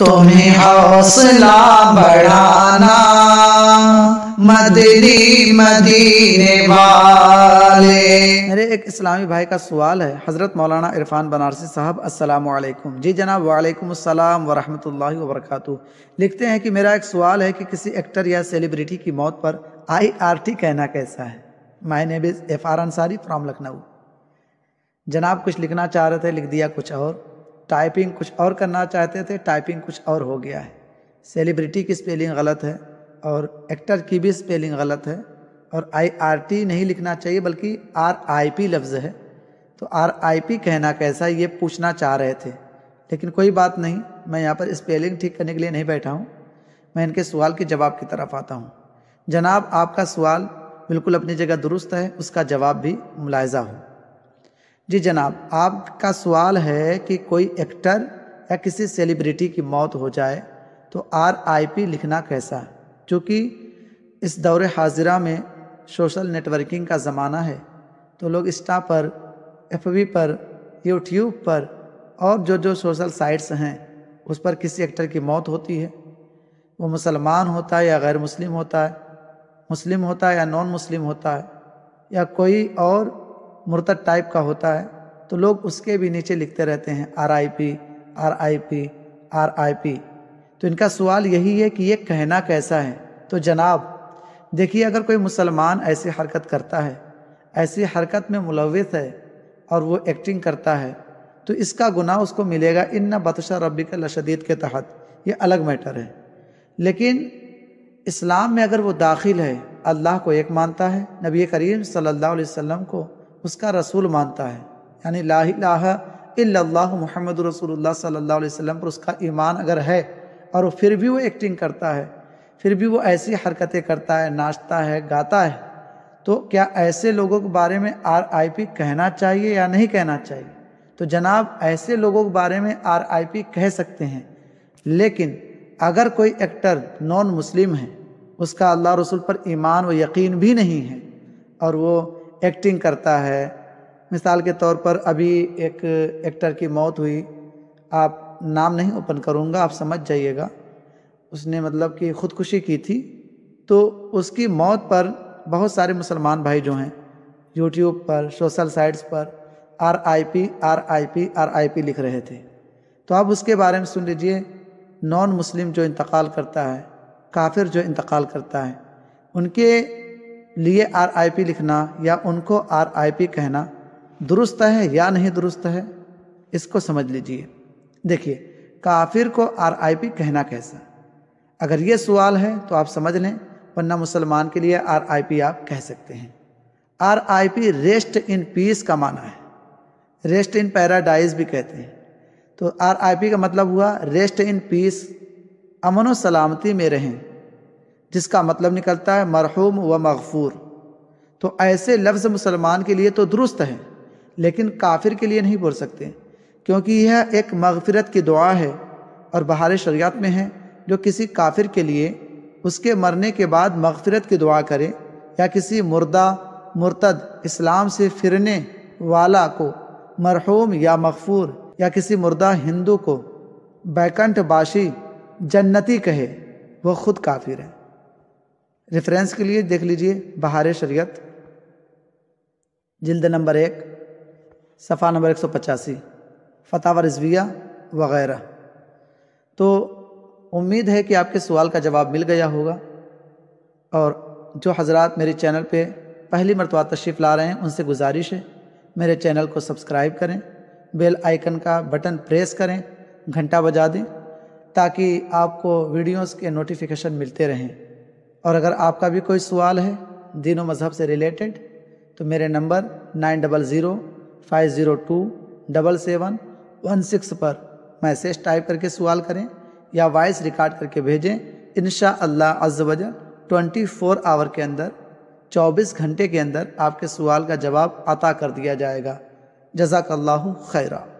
तुम्हें हौसला बढ़ाना मदनी मदीने वाले मेरे एक इस्लामी भाई का सवाल है हज़रत मौलाना इरफान बनारसी साहब अस्सलाम वालेकुम जी जनाब वालेकुम अस्सलाम व रहमतुल्लाहि व बरकातहू लिखते हैं कि मेरा एक सवाल है कि किसी एक्टर या सेलिब्रिटी की मौत पर आईआरटी कहना कैसा है my name is F R Ansari from Lucknow जनाब कुछ लिखना चाह रहे थे लिख दिया कुछ और टाइपिंग कुछ और करना चाहते थे टाइपिंग कुछ और हो गया है सेलिब्रिटी की स्पेलिंग गलत है और एक्टर की भी स्पेलिंग गलत है और आई आर टी नहीं लिखना चाहिए बल्कि आर आई पी लफ्ज़ है तो आर आई पी कहना कैसा ये पूछना चाह रहे थे लेकिन कोई बात नहीं मैं यहाँ पर स्पेलिंग ठीक करने के लिए नहीं बैठा हूँ मैं इनके सवाल के जवाब की तरफ आता हूँ जनाब आपका सवाल बिल्कुल अपनी जगह दुरुस्त है उसका जवाब भी मुलायजा हो जी जनाब आपका सवाल है कि कोई एक्टर या किसी सेलिब्रिटी की मौत हो जाए तो आर आई पी लिखना कैसा चूँकि इस दौर हाजिरा में सोशल नेटवर्किंग का ज़माना है तो लोग इंस्टा पर एफ पर यूट्यूब पर और जो जो सोशल साइट्स हैं उस पर किसी एक्टर की मौत होती है वो मुसलमान होता है या गैर मुस्लिम होता है मुस्लिम होता है या नॉन मुस्लिम होता है या कोई और मुर्तद टाइप का होता है तो लोग उसके भी नीचे लिखते रहते हैं R I P R I P R I P तो इनका सवाल यही है कि ये कहना कैसा है तो जनाब देखिए अगर कोई मुसलमान ऐसी हरकत करता है ऐसी हरकत में मुलविस है और वो एक्टिंग करता है तो इसका गुनाह उसको मिलेगा इन न बतशा रबी के लशदीद के तहत ये अलग मैटर है लेकिन इस्लाम में अगर वो दाखिल है अल्लाह को एक मानता है नबी करीम सल्लल्लाहु अलैहि वसल्लम को उसका रसूल मानता है यानी लाह मोहम्मद रसूलुल्लाह सल्लल्लाहु अलैहि वसल्लम पर उसका ईमान अगर है और फिर भी वो एक्टिंग करता है फिर भी वो ऐसी हरकतें करता है नाचता है गाता है तो क्या ऐसे लोगों के बारे में पी कहना चाहिए या नहीं कहना चाहिए तो जनाब ऐसे लोगों के बारे में पी कह सकते हैं लेकिन अगर कोई एक्टर नॉन मुस्लिम है उसका अल्लाह रसूल पर ईमान व यकीन भी नहीं है और वो एक्टिंग करता है मिसाल के तौर पर अभी एक एक्टर की मौत हुई आप नाम नहीं ओपन करूँगा आप समझ जाइएगा उसने मतलब कि ख़ुदकुशी की थी तो उसकी मौत पर बहुत सारे मुसलमान भाई जो हैं यूट्यूब पर सोशल साइट्स पर R I P R I P R I P लिख रहे थे तो आप उसके बारे में सुन लीजिए नॉन मुस्लिम जो इंतकाल करता है काफिर जो इंतकाल करता है उनके लिए आरआईपी लिखना या उनको आरआईपी कहना दुरुस्त है या नहीं दुरुस्त है इसको समझ लीजिए देखिए काफिर को आरआईपी कहना कैसा अगर ये सवाल है तो आप समझ लें वरना मुसलमान के लिए आरआईपी आप कह सकते हैं आरआईपी रेस्ट इन पीस का माना है रेस्ट इन पैराडाइज भी कहते हैं तो आरआईपी का मतलब हुआ रेस्ट इन पीस अमन व सलामती में रहें जिसका मतलब निकलता है मरहूम व मगफूर तो ऐसे लफ्ज़ मुसलमान के लिए तो दुरुस्त हैं लेकिन काफिर के लिए नहीं बोल सकते क्योंकि यह एक मगफरत की दुआ है और बहार शरियात में है जो किसी काफिर के लिए उसके मरने के बाद मगफरत की दुआ करे या किसी मुर्दा मुर्तद इस्लाम से फिरने वाला को मरहूम या मगफूर या किसी मुर्दा हिंदू को बैकंठ बाशी जन्नती कहे वह खुद काफिर है रेफरेंस के लिए देख लीजिए बहार शरीयत जिल्द नंबर एक सफ़ा नंबर एक सौ पचासी फतावा रिजविया वगैरह तो उम्मीद है कि आपके सवाल का जवाब मिल गया होगा और जो हजरत मेरे चैनल पे पहली मरतबा तशरीफ़ ला रहे हैं उनसे गुजारिश है मेरे चैनल को सब्सक्राइब करें बेल आइकन का बटन प्रेस करें घंटा बजा दें ताकि आपको वीडियोस के नोटिफिकेशन मिलते रहें और अगर आपका भी कोई सवाल है दीनों मज़हब से रिलेटेड तो मेरे number nine double zero five zero two double seven one six पर मैसेज टाइप करके सवाल करें या वॉइस रिकॉर्ड करके भेजें इन शाह ट्वेंटी फोर आवर के अंदर चौबीस घंटे के अंदर आपके सवाल का जवाब अता कर दिया जाएगा जजाकल्ला खैरा